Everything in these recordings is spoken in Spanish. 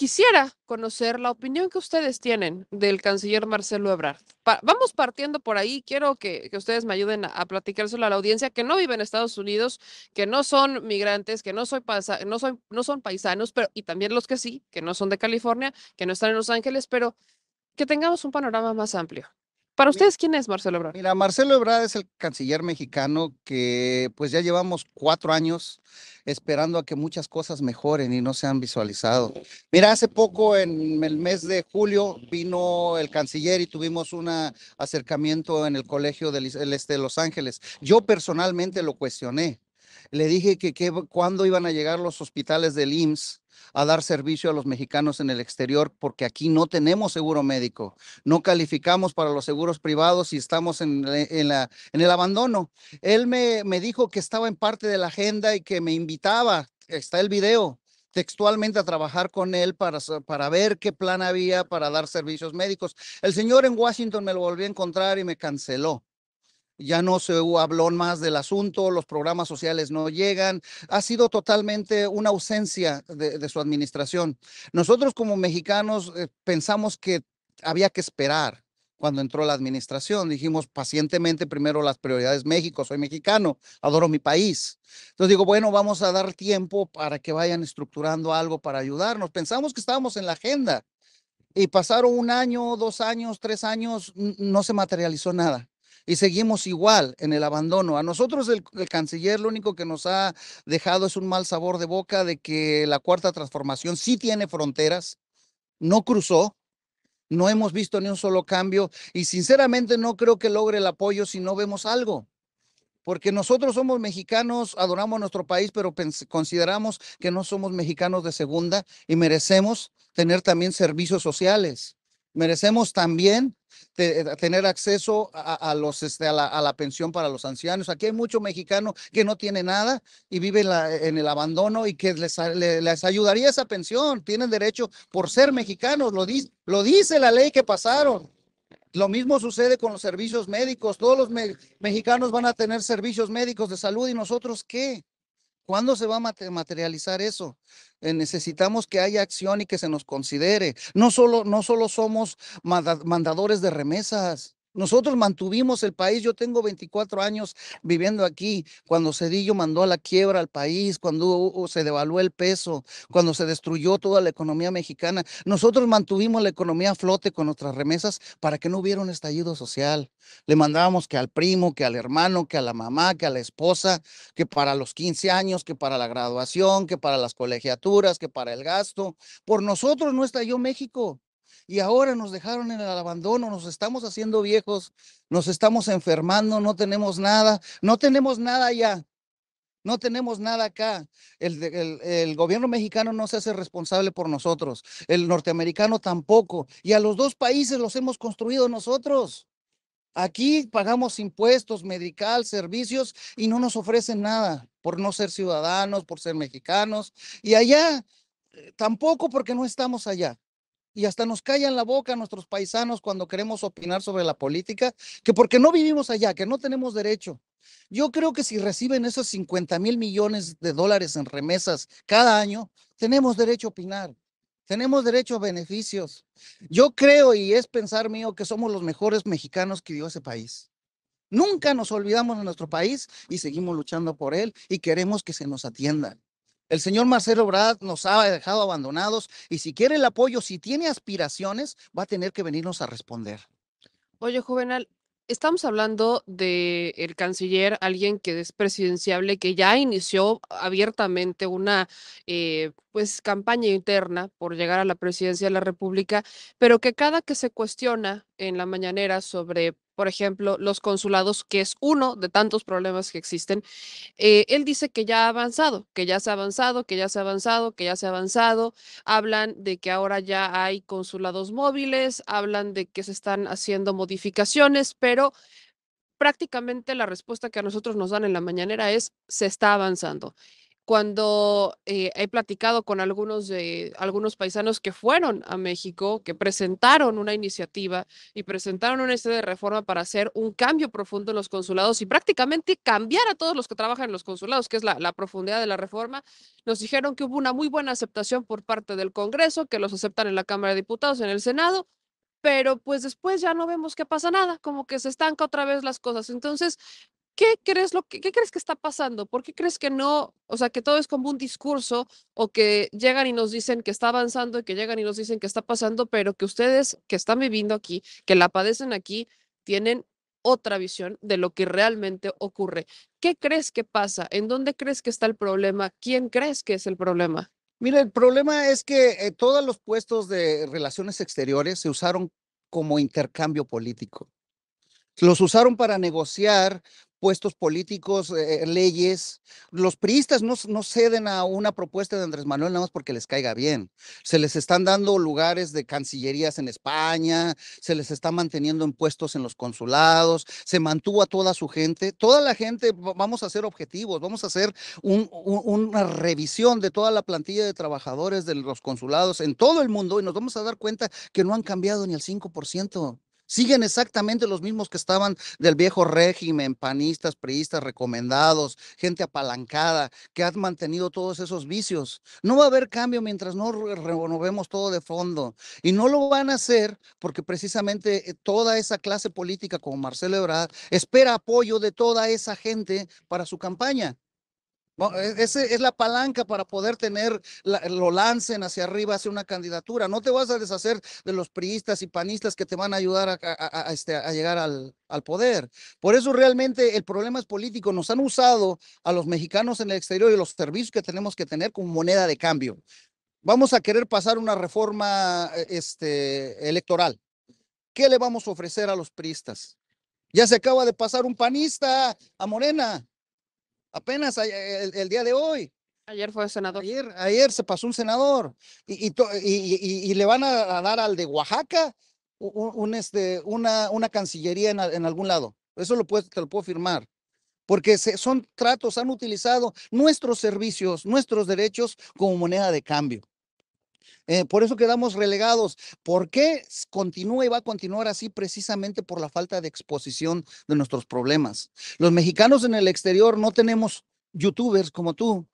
Quisiera conocer la opinión que ustedes tienen del canciller Marcelo Ebrard. vamos partiendo por ahí. Quiero que, ustedes me ayuden a, a, platicárselo a la audiencia que no vive en Estados Unidos, que no son migrantes, que no, soy no, soy, no son paisanos, pero y también los que sí, que no son de California, que no están en Los Ángeles, pero que tengamos un panorama más amplio. Para ustedes, ¿quién es Marcelo Ebrard? Mira, Marcelo Ebrard es el canciller mexicano que pues ya llevamos cuatro años esperando a que muchas cosas mejoren y no se han visualizado. Mira, hace poco, en el mes de julio, vino el canciller y tuvimos un acercamiento en el Colegio del Este de Los Ángeles. Yo personalmente lo cuestioné le dije que, cuándo iban a llegar los hospitales del IMSS a dar servicio a los mexicanos en el exterior porque aquí no tenemos seguro médico, no calificamos para los seguros privados y estamos en, en, la, en el abandono. Él me, me dijo que estaba en parte de la agenda y que me invitaba, está el video, textualmente a trabajar con él para, para ver qué plan había para dar servicios médicos. El señor en Washington me lo volvió a encontrar y me canceló ya no se habló más del asunto, los programas sociales no llegan, ha sido totalmente una ausencia de, su administración. Nosotros como mexicanos eh, pensamos que había que esperar cuando entró la administración. Dijimos pacientemente primero las prioridades México, soy mexicano, adoro mi país. Entonces digo, bueno, vamos a dar tiempo para que vayan estructurando algo para ayudarnos. Pensamos que estábamos en la agenda y pasaron un año, dos años, tres años, no se materializó nada y seguimos igual en el abandono. A nosotros el, canciller lo único que nos ha dejado es un mal sabor de boca de que la cuarta transformación sí tiene fronteras, no cruzó. No hemos visto ni un solo cambio y sinceramente no creo que logre el apoyo si no vemos algo porque nosotros somos mexicanos, adoramos nuestro país, pero consideramos que no somos mexicanos de segunda y merecemos tener también servicios sociales merecemos también eh, tener acceso a, los, este, a, la, pensión para los ancianos. Aquí hay mucho mexicano que no tiene nada y vive en, el abandono y que les, les, ayudaría esa pensión. Tienen derecho por ser mexicanos, lo, lo dice la ley que pasaron. Lo mismo sucede con los servicios médicos. Todos los mexicanos van a tener servicios médicos de salud y nosotros qué? ¿Cuándo se va a materializar eso? Eh, necesitamos que haya acción y que se nos considere. No solo, no solo somos mandadores de remesas, nosotros mantuvimos el país. Yo tengo 24 años viviendo aquí. Cuando Cedillo mandó a la quiebra al país, cuando se devaluó el peso, cuando se destruyó toda la economía mexicana, nosotros mantuvimos la economía a flote con nuestras remesas para que no hubiera un estallido social. Le mandábamos que al primo, que al hermano, que a la mamá, que a la esposa, que para los 15 años, que para la graduación, que para las colegiaturas, que para el gasto. Por nosotros no estalló México y ahora nos dejaron en el abandono, nos estamos haciendo viejos, nos estamos enfermando, no tenemos nada, no tenemos nada allá, no tenemos nada acá. El, gobierno mexicano no se hace responsable por nosotros. El norteamericano tampoco. Y a los dos países los hemos construido nosotros. Aquí pagamos impuestos, medical, servicios y no nos ofrecen nada por no ser ciudadanos, por ser mexicanos. Y allá eh, tampoco porque no estamos allá y hasta nos callan la boca nuestros paisanos cuando queremos opinar sobre la política, que porque no vivimos allá, que no tenemos derecho. Yo creo que si reciben esos 50 mil millones de dólares en remesas cada año, tenemos derecho a opinar, tenemos derecho a beneficios. Yo creo, y es pensar mío, que somos los mejores mexicanos que dio ese país. Nunca nos olvidamos de nuestro país y seguimos luchando por él y queremos que se nos atienda. El señor Marcelo Brad nos ha dejado abandonados y si quiere el apoyo, si tiene aspiraciones, va a tener que venirnos a responder. Oye, Juvenal, estamos hablando del canciller, alguien que es presidenciable, que ya inició abiertamente una eh, pues campaña interna por llegar a la presidencia de la República, pero que cada que se cuestiona en la mañanera sobre por ejemplo, los consulados, que es uno de tantos problemas que existen, eh, él dice que ya ha avanzado, que ya se ha avanzado, que ya se ha avanzado, que ya se ha avanzado. Hablan de que ahora ya hay consulados móviles, hablan de que se están haciendo modificaciones, pero prácticamente la respuesta que a nosotros nos dan en la mañanera es se está avanzando cuando eh, he platicado con algunos, de, algunos paisanos que fueron a México, que presentaron una iniciativa y presentaron una de reforma para hacer un cambio profundo en los consulados y prácticamente cambiar a todos los que trabajan en los consulados, que es la, la profundidad de la reforma, nos dijeron que hubo una muy buena aceptación por parte del Congreso, que los aceptan en la Cámara de Diputados, en el Senado, pero pues después ya no vemos que pasa nada, como que se estanca otra vez las cosas. Entonces, ¿qué crees, lo que, qué crees que está pasando? ¿Por qué crees que no? O sea, que todo es como un discurso o que llegan y nos dicen que está avanzando y que llegan y nos dicen que está pasando, pero que ustedes que están viviendo aquí, que la padecen aquí, tienen otra visión de lo que realmente ocurre. ¿Qué crees que pasa? ¿En dónde crees que está el problema? ¿Quién crees que es el problema? Mira, el problema es que eh, todos los puestos de relaciones exteriores se usaron como intercambio político los usaron para negociar, puestos políticos, eh, leyes. Los priistas no, ceden a una propuesta de Andrés Manuel nada más porque les caiga bien. Se les están dando lugares de cancillerías en España, se les está manteniendo en puestos en los consulados, se mantuvo a toda su gente. Toda la gente, vamos a hacer objetivos, vamos a hacer una revisión de toda la plantilla de trabajadores de los consulados en todo el mundo y nos vamos a dar cuenta que no han cambiado ni el 5% siguen exactamente los mismos que estaban del viejo régimen, panistas, priistas, recomendados, gente apalancada, que han mantenido todos esos vicios. No va a haber cambio mientras no renovemos todo de fondo. Y no lo van a hacer porque precisamente eh, toda esa clase política como Marcelo Ebrard espera apoyo de toda esa gente para su campaña. E, Esa es la palanca para poder tener, lo lancen hacia arriba, hacia una candidatura. No te vas a deshacer de los priistas y panistas que te van a ayudar a, este, llegar al, poder. Por eso realmente el problema es político. Nos han usado a los mexicanos en el exterior y los servicios que tenemos que tener como moneda de cambio. Vamos a querer pasar una reforma e, este, electoral. ¿Qué le vamos a ofrecer a los priistas? Ya se acaba de pasar un panista a Morena. Apenas eh, el, día de hoy, Ayer fue senador. Ayer, ayer, se pasó un senador y, y, le van a, dar al de Oaxaca un, este, una, una cancillería en, algún lado. Eso lo te lo puedo firmar. Porque son tratos, han utilizado nuestros servicios, nuestros derechos como moneda de cambio. Eh, por eso quedamos relegados. ¿Por qué continúa y va a continuar así precisamente por la falta de exposición de nuestros problemas? Los mexicanos en el exterior no tenemos youtubers como tú,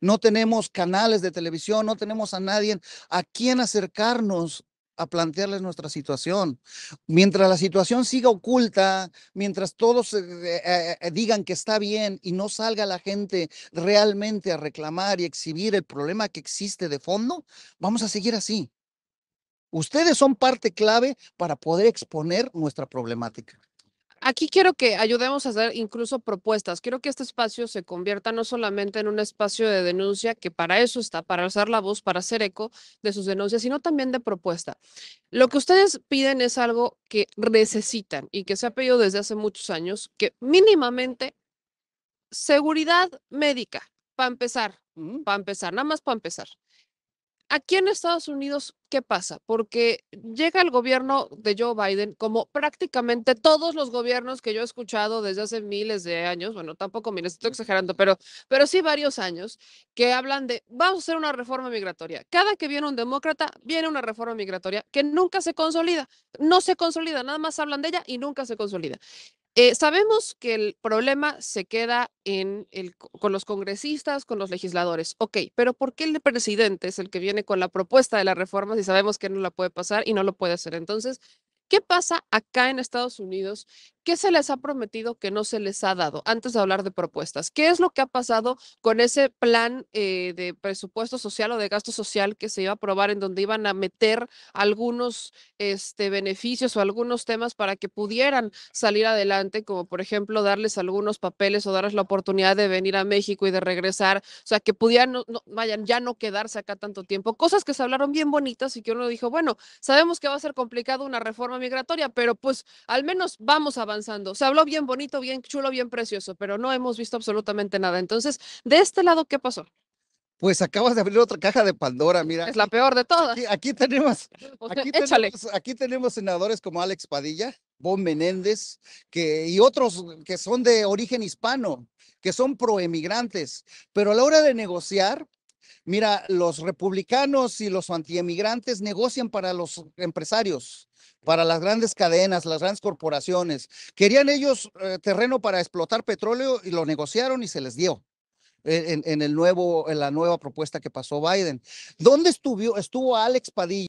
no tenemos canales de televisión, no tenemos a nadie a quien acercarnos a plantearles nuestra situación. Mientras la situación siga oculta, mientras todos eh, eh, eh, digan que está bien y no salga la gente realmente a reclamar y exhibir el problema que existe de fondo, vamos a seguir así. Ustedes son parte clave para poder exponer nuestra problemática aquí quiero que ayudemos a hacer incluso propuestas. Quiero que este espacio se convierta no solamente en un espacio de denuncia, que para eso está, para alzar la voz, para hacer eco de sus denuncias, sino también de propuesta. Lo que ustedes piden es algo que necesitan y que se ha pedido desde hace muchos años, que mínimamente seguridad médica, para empezar, para empezar, nada más para empezar aquí en Estados Unidos, ¿qué pasa? Porque llega el gobierno de Joe Biden, como prácticamente todos los gobiernos que yo he escuchado desde hace miles de años, bueno, tampoco miles, estoy exagerando, pero, pero sí varios años, que hablan de, vamos a hacer una reforma migratoria. Cada que viene un demócrata, viene una reforma migratoria que nunca se consolida, no se consolida, nada más hablan de ella y nunca se consolida. Eh, sabemos que el problema se queda con los congresistas, con los legisladores. Ok, pero ¿por qué el presidente es el que viene con la propuesta de la reforma si sabemos que no la puede pasar y no lo puede hacer? Entonces, ¿qué pasa acá en Estados Unidos ¿Qué se les ha prometido que no se les ha dado? Antes de hablar de propuestas, ¿qué es lo que ha pasado con ese plan eh, de presupuesto social o de gasto social que se iba a aprobar en donde iban a meter algunos este, beneficios o algunos temas para que pudieran salir adelante, como por ejemplo darles algunos papeles o darles la oportunidad de venir a México y de regresar, o sea, que pudieran, vayan ya no quedarse acá tanto tiempo? Cosas que se hablaron bien bonitas y que uno dijo, bueno, sabemos que va a ser complicado una reforma migratoria, pero pues al menos vamos a se habló bien bonito, bien chulo, bien precioso, pero no hemos visto absolutamente nada. Entonces, de este lado, ¿qué pasó? Pues acabas de abrir otra caja de Pandora, mira. Es la peor de todas. Aquí, tenemos, aquí senadores como Alex Padilla, Bon Menéndez, que, y otros que son de origen hispano, que son proemigrantes, pero a la hora de negociar, Mira, los republicanos y los antiemigrantes negocian para los empresarios, para las grandes cadenas, las grandes corporaciones. Querían ellos eh, terreno para explotar petróleo y lo negociaron y se les dio. Eh, en, el nuevo, en la nueva propuesta que pasó Biden. ¿Dónde estuvo, estuvo Alex Padilla?